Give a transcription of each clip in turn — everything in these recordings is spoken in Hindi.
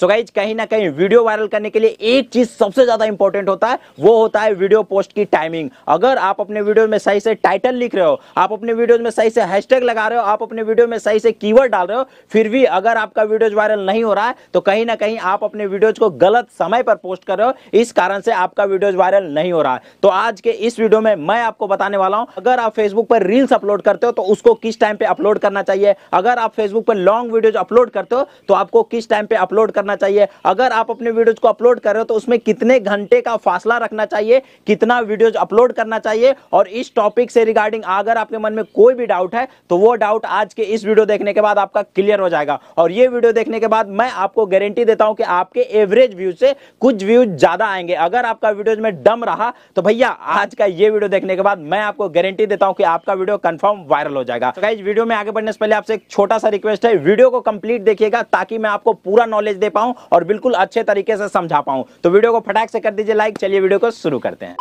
सो गाइज कहीं ना कहीं वीडियो वायरल करने के लिए एक चीज सबसे ज्यादा इंपॉर्टेंट होता है वो होता है वीडियो पोस्ट की टाइमिंग अगर आप अपने वीडियो में सही से टाइटल लिख रहे हो आप अपने वीडियो में सही से हैशटैग लगा रहे हो आप अपने वीडियो में सही से कीवर्ड डाल रहे हो फिर भी अगर आपका वीडियो वायरल नहीं हो रहा है तो कहीं ना कहीं आप अपने वीडियोज को गलत समय पर पोस्ट कर रहे हो इस कारण से आपका वीडियोज वायरल नहीं हो रहा है तो आज के इस वीडियो में मैं आपको बताने वाला हूं अगर आप फेसबुक पर रील्स अपलोड करते हो तो उसको किस टाइम पे अपलोड करना चाहिए अगर आप फेसबुक पर लॉन्ग वीडियोज अपलोड करते हो तो आपको किस टाइम पे अपलोड करना करना चाहिए अगर आप अपने वीडियोज को अपलोड कर रहे हो तो उसमें कितने घंटे का फासला रखना चाहिए कितना वीडियोज अपलोड करना चाहिए और इस टॉपिक से रिगार्डिंग अगर आपके मन में कोई भी डाउट है तो वो डाउट आज के इस वीडियो देखने के बाद आपका क्लियर हो जाएगा और ये वीडियो देखने के बाद मैं आपको गारंटी देता हूं कि आपके एवरेज व्यू से कुछ व्यू ज्यादा आएंगे अगर आपका वीडियो में डम रहा तो भैया आज का ये वीडियो देखने के बाद मैं आपको गारंटी देता हूं कि आपका वीडियो कंफर्म वायरल हो जाएगा तो इस वीडियो में आगे बढ़ने से पहले आपसे एक छोटा सा रिक्वेस्ट है वीडियो को कंप्लीट देखिएगा ताकि मैं आपको पूरा नॉलेज दे पाऊँ पाऊं और बिल्कुल अच्छे तरीके से समझा पाऊं तो वीडियो को फटाक से कर दीजिए लाइक चलिए वीडियो को शुरू करते हैं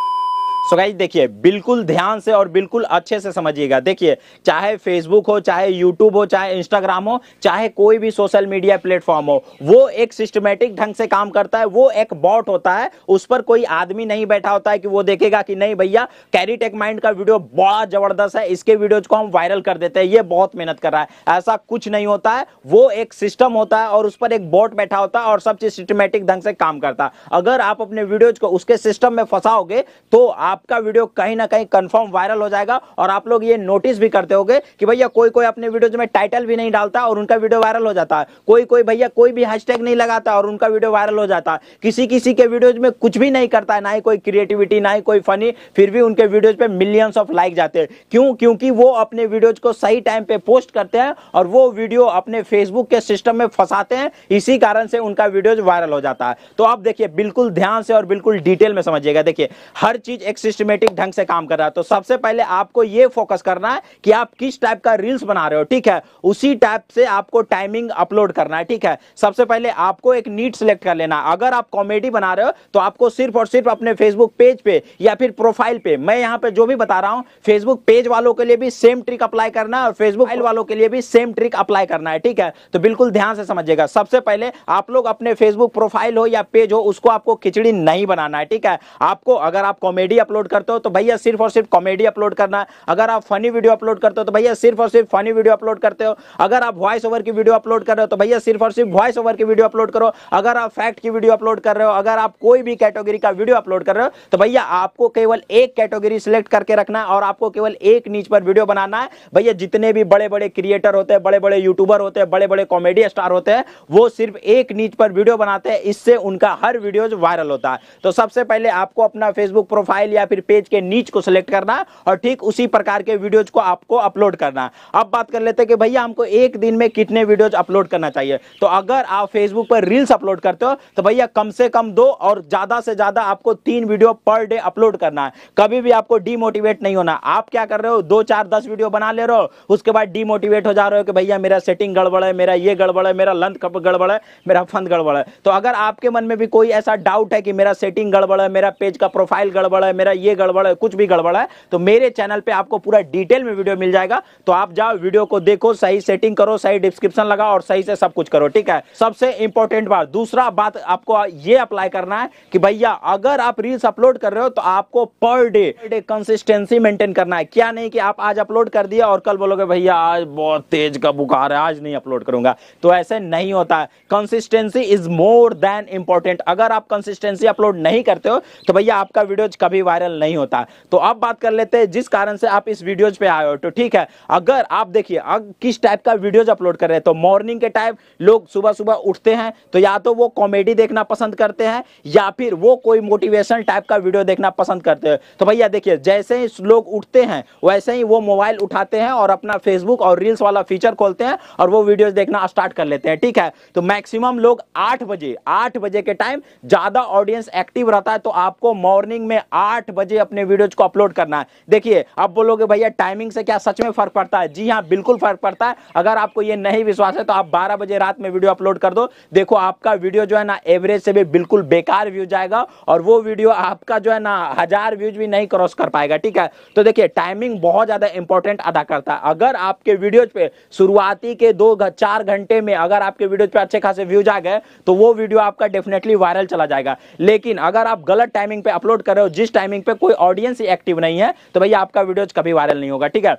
सो गाइज देखिए बिल्कुल ध्यान से और बिल्कुल अच्छे से समझिएगा देखिए चाहे फेसबुक हो चाहे यूट्यूब हो चाहे इंस्टाग्राम हो चाहे कोई भी सोशल मीडिया प्लेटफॉर्म हो वो एक सिस्टमेटिक ढंग से काम करता है वो एक बॉट होता है उस पर कोई आदमी नहीं बैठा होता है कि वो देखेगा कि नहीं भैया कैरी टेक माइंड का वीडियो बड़ा जबरदस्त है इसके वीडियोज को हम वायरल कर देते हैं ये बहुत मेहनत कर रहा है ऐसा कुछ नहीं होता है वो एक सिस्टम होता है और उस पर एक बॉट बैठा होता है और सब चीज सिस्टमेटिक ढंग से काम करता है अगर आप अपने वीडियोज को उसके सिस्टम में फंसाओगे तो आप आपका वीडियो कहीं ना कहीं कंफर्म वायरल हो जाएगा और आप लोग ये नोटिस भी करते होगे कि भैया कोई कोई अपने वीडियो में टाइटल भी नहीं डालता और उनका वीडियो वायरल हो जाता है कोई कोई भैया कोई भी हैशटैग नहीं लगाता और उनका वीडियो वायरल हो जाता है किसी किसी के वीडियोज में कुछ भी नहीं करता है ना ही कोई क्रिएटिविटी ना ही कोई फनी फिर भी उनके वीडियोज पे मिलियंस ऑफ लाइक जाते हैं क्यों क्योंकि वो अपने वीडियोज को सही टाइम पे पोस्ट करते हैं और वो वीडियो अपने फेसबुक के सिस्टम में फंसाते हैं इसी कारण से उनका वीडियो वायरल हो जाता है तो आप देखिए बिल्कुल ध्यान से और बिल्कुल डिटेल में समझिएगा देखिए हर चीज एक सिस्टमेटिक ढंग से काम कर रहा है तो सबसे पहले आपको ये फोकस करना है कि आप किस टाइप का रील्स बना रहे हो ठीक है उसी टाइप से आपको टाइमिंग अपलोड करना है ठीक है सबसे पहले आपको एक नीट सेलेक्ट कर लेना अगर आप कॉमेडी बना रहे हो तो आपको सिर्फ और सिर्फ अपने फेसबुक पेज पे या फिर प्रोफाइल पे मैं यहाँ पे जो भी बता रहा हूँ फेसबुक पेज वालों के लिए भी सेम ट्रिक अप्लाई करना है और फेसबुक वालों के लिए भी सेम ट्रिक अप्लाई करना है ठीक है तो बिल्कुल ध्यान से समझिएगा सबसे पहले आप लोग अपने फेसबुक प्रोफाइल हो या पेज हो उसको आपको खिचड़ी नहीं बनाना है ठीक है आपको अगर आप कॉमेडी अपलोड करते हो तो भैया सिर्फ और सिर्फ कॉमेडी अपलोड करना है अगर आप फनी वीडियो अपलोड करते हो तो भैया सिर्फ और सिर्फ फनी वीडियो अपलोड करते हो अगर आप वॉइस ओवर की वीडियो अपलोड कर रहे हो तो भैया सिर्फ और सिर्फ वॉइस ओवर की वीडियो अपलोड करो अगर आप फैक्ट की वीडियो अपलोड कर रहे हो अगर आप कोई भी कैटेगरी का वीडियो अपलोड कर रहे हो तो भैया आपको केवल एक कैटेगरी सिलेक्ट करके रखना है और आपको केवल एक नीच पर वीडियो बनाना है भैया जितने भी बड़े बड़े क्रिएटर होते हैं बड़े बड़े यूट्यूबर होते हैं बड़े बड़े कॉमेडी स्टार होते हैं वो सिर्फ एक नीच पर वीडियो बनाते हैं इससे उनका हर वीडियो वायरल होता है तो सबसे पहले आपको अपना फेसबुक प्रोफाइल या फिर पेज के नीच को सिलेक्ट करना और ठीक उसी प्रकार के वीडियोज को आपको अपलोड करना अब बात कर लेते हैं कि भैया हमको एक दिन में कितने वीडियोज अपलोड करना चाहिए तो अगर आप फेसबुक पर रील्स अपलोड करते हो तो भैया कम से कम दो और ज्यादा से ज्यादा आपको तीन वीडियो पर डे अपलोड करना है कभी भी आपको डीमोटिवेट नहीं होना आप क्या कर रहे हो दो चार दस वीडियो बना ले रहे हो उसके बाद डीमोटिवेट हो जा रहे हो कि भैया मेरा सेटिंग गड़बड़ है मेरा ये गड़बड़ है मेरा लंथ गड़बड़ है मेरा फंद गड़बड़ है तो अगर आपके मन में भी कोई ऐसा डाउट है कि मेरा सेटिंग गड़बड़ है मेरा पेज का प्रोफाइल गड़बड़ है मेरा मेरा ये गड़बड़ है कुछ भी गड़बड़ है तो मेरे चैनल पे आपको पूरा डिटेल में वीडियो मिल जाएगा तो आप जाओ वीडियो को देखो सही सेटिंग करो सही डिस्क्रिप्शन लगाओ और सही से सब कुछ करो ठीक है सबसे इंपॉर्टेंट बात दूसरा बात आपको ये अप्लाई करना है कि भैया अगर आप रील्स अपलोड कर रहे हो तो आपको per day day consistency maintain करना है क्या नहीं कि आप आज अपलोड कर दिया और कल बोलोगे भैया आज बहुत तेज का बुखार है आज नहीं अपलोड करूंगा तो ऐसे नहीं होता है consistency is more than important अगर आप कंसिस्टेंसी अपलोड नहीं करते हो तो भैया आपका वीडियो कभी वायरल वायरल नहीं होता तो अब बात कर लेते हैं जिस कारण से आप इस वीडियोज पे आए हो तो ठीक है अगर आप देखिए किस टाइप का वीडियोज अपलोड कर रहे हैं तो मॉर्निंग के टाइम लोग सुबह सुबह उठते हैं तो या तो वो कॉमेडी देखना पसंद करते हैं या फिर वो कोई मोटिवेशन टाइप का वीडियो देखना पसंद करते हैं तो भैया देखिए जैसे ही लोग उठते हैं वैसे ही वो मोबाइल उठाते हैं और अपना फेसबुक और रील्स वाला फीचर खोलते हैं और वो वीडियोज देखना स्टार्ट कर लेते हैं ठीक है तो मैक्सिमम लोग आठ बजे आठ बजे के टाइम ज्यादा ऑडियंस एक्टिव रहता है तो आपको मॉर्निंग में आठ आठ बजे अपने वीडियोज को अपलोड करना है देखिए आप बोलोगे भैया टाइमिंग से क्या सच में फर्क पड़ता है जी हाँ बिल्कुल फर्क पड़ता है अगर आपको ये नहीं विश्वास है तो आप बारह बजे रात में वीडियो अपलोड कर दो देखो आपका वीडियो जो है ना एवरेज से भी बिल्कुल बेकार व्यूज आएगा और वो वीडियो आपका जो है ना हजार व्यूज भी नहीं क्रॉस कर पाएगा ठीक है तो देखिए टाइमिंग बहुत ज्यादा इंपॉर्टेंट अदा करता है अगर आपके वीडियोज पे शुरुआती के दो चार घंटे में अगर आपके वीडियोज पे अच्छे खासे व्यूज आ गए तो वो वीडियो आपका डेफिनेटली वायरल चला जाएगा लेकिन अगर आप गलत टाइमिंग पे अपलोड कर रहे हो जिस टाइमिंग पर कोई ऑडियंस एक्टिव नहीं है तो भैया आपका वीडियो कभी वायरल नहीं होगा ठीक है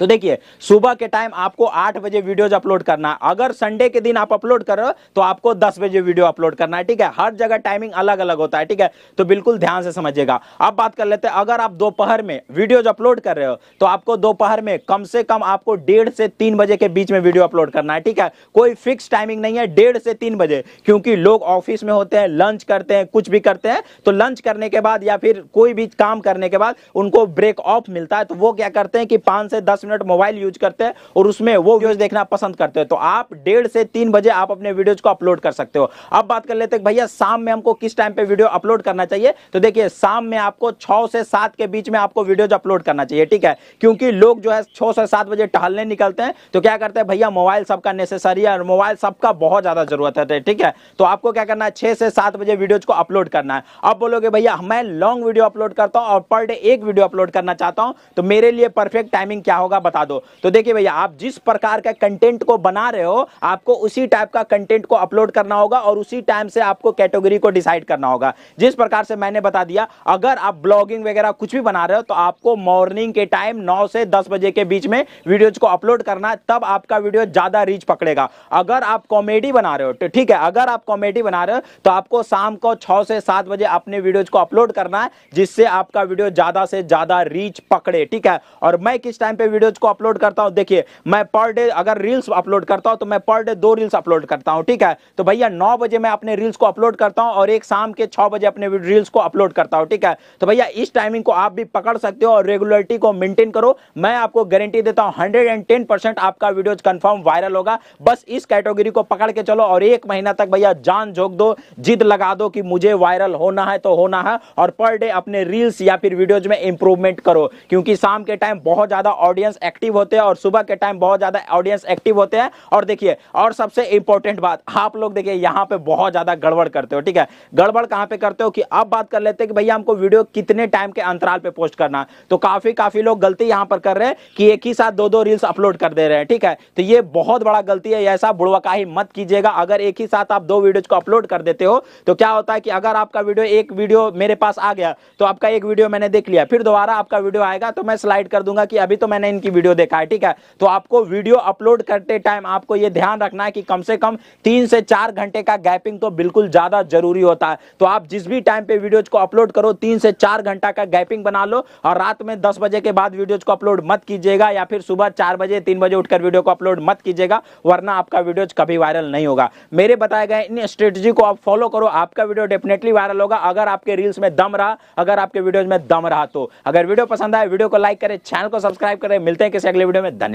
तो देखिए सुबह के टाइम आपको आठ बजे वीडियोज अपलोड करना है अगर संडे के दिन आप अपलोड कर रहे हो तो आपको दस बजे वीडियो अपलोड करना है ठीक है हर जगह टाइमिंग अलग अलग होता है ठीक है तो बिल्कुल ध्यान से समझिएगा अब बात कर लेते हैं अगर आप दोपहर में वीडियोज अपलोड कर रहे हो तो आपको दोपहर में कम से कम आपको डेढ़ से तीन बजे के बीच में वीडियो अपलोड करना है ठीक है कोई फिक्स टाइमिंग नहीं है डेढ़ से तीन बजे क्योंकि लोग ऑफिस में होते हैं लंच करते हैं कुछ भी करते हैं तो लंच करने के बाद या फिर कोई भी काम करने के बाद उनको ब्रेक ऑफ मिलता है तो वो क्या करते हैं कि पांच से दस मिनट मोबाइल यूज करते हैं और उसमें वो वीडियोज देखना पसंद करते हैं तो आप डेढ़ से तीन बजे आप अपने वीडियोज को अपलोड कर सकते हो अब बात कर लेते हैं भैया शाम में हमको किस टाइम पे वीडियो अपलोड करना चाहिए तो देखिए शाम में आपको छः से सात के बीच में आपको वीडियोज अपलोड करना चाहिए ठीक है क्योंकि लोग जो है छह से सात बजे टहलने निकलते हैं तो क्या करते हैं भैया मोबाइल सबका नेसेसरी है और मोबाइल सबका बहुत ज़्यादा जरूरत है तो ठीक है तो आपको क्या करना है छह से सात बजे वीडियोज को अपलोड करना है अब बोलोगे भैया मैं लॉन्ग वीडियो अपलोड करता हूँ और पर डे एक वीडियो अपलोड करना चाहता हूँ तो मेरे लिए परफेक्ट टाइमिंग क्या होगा था बता दो तो देखिए भैया आप जिस प्रकार का कंटेंट को बना रहे हो आपको उसी टाइप का कंटेंट को अपलोड करना होगा और उसी टाइम से आपको कैटेगरी को डिसाइड करना होगा जिस प्रकार से मैंने बता दिया अगर आप ब्लॉगिंग वगैरह कुछ भी बना रहे हो तो आपको मॉर्निंग के टाइम नौ से दस बजे के बीच में वीडियोज को अपलोड करना है तब आपका वीडियो ज्यादा रीच पकड़ेगा अगर आप कॉमेडी बना रहे हो तो ठीक है अगर आप कॉमेडी बना रहे हो तो आपको शाम को छः से सात बजे अपने वीडियोज को अपलोड करना है जिससे आपका वीडियो ज्यादा से ज्यादा रीच पकड़े ठीक है और मैं किस टाइम पे वीडियो वीडियोज को अपलोड करता हूँ देखिए मैं पर डे अगर रील्स अपलोड करता हूँ तो मैं पर डे दो रील्स अपलोड करता हूँ ठीक है तो भैया नौ बजे मैं अपने रील्स को अपलोड करता हूँ और एक शाम के छः बजे अपने रील्स को अपलोड करता हूँ ठीक है तो भैया इस टाइमिंग को आप भी पकड़ सकते हो और रेगुलरिटी को मेंटेन करो मैं आपको गारंटी देता हूँ हंड्रेड आपका वीडियोज कन्फर्म वायरल होगा बस इस कैटेगरी को पकड़ के चलो और एक महीना तक भैया जान झोंक दो जिद लगा दो कि मुझे वायरल होना है तो होना है और पर डे अपने रील्स या फिर वीडियोज में इंप्रूवमेंट करो क्योंकि शाम के टाइम बहुत ज्यादा ऑडियंस एक्टिव होते हैं और सुबह के टाइम बहुत ज़्यादा ऑडियंस एक्टिव होते हैं और देखिए और सबसे इंपॉर्टेंट बात आप लोग देखिए यहाँ पे बहुत ज़्यादा गड़बड़ करते हो ठीक है गड़बड़ कहाँ पे करते हो कि अब बात कर लेते हैं कि भैया हमको वीडियो कितने टाइम के अंतराल पे पोस्ट करना तो काफ़ी काफ़ी लोग गलती यहाँ पर कर रहे हैं कि एक ही साथ दो दो रील्स अपलोड कर दे रहे हैं ठीक है तो ये बहुत बड़ा गलती है ऐसा बुड़वकाही मत कीजिएगा अगर एक ही साथ आप दो वीडियोज को अपलोड कर देते हो तो क्या होता है कि अगर आपका वीडियो एक वीडियो मेरे पास आ गया तो आपका एक वीडियो मैंने देख लिया फिर दोबारा आपका वीडियो आएगा तो मैं स्लाइड कर दूंगा कि अभी तो मैंने इनकी की वीडियो देखा है ठीक है तो आपको वीडियो अपलोड करते टाइम आपको ये ध्यान रखना है कि कम से कम तीन से चार घंटे का गैपिंग तो बिल्कुल ज्यादा जरूरी होता है तो आप जिस भी टाइम पे वीडियोज को अपलोड करो तीन से चार घंटा का गैपिंग बना लो और रात में दस बजे के बाद वीडियोज को अपलोड मत कीजिएगा या फिर सुबह चार बजे तीन बजे उठकर वीडियो को अपलोड मत कीजिएगा वरना आपका वीडियोज कभी वायरल नहीं होगा मेरे बताए गए इन स्ट्रेटजी को आप फॉलो करो आपका वीडियो डेफिनेटली वायरल होगा अगर आपके रील्स में दम रहा अगर आपके वीडियोज में दम रहा तो अगर वीडियो पसंद आए वीडियो को लाइक करें चैनल को सब्सक्राइब करें मिलते हैं किसी अगले वीडियो में धन्यवाद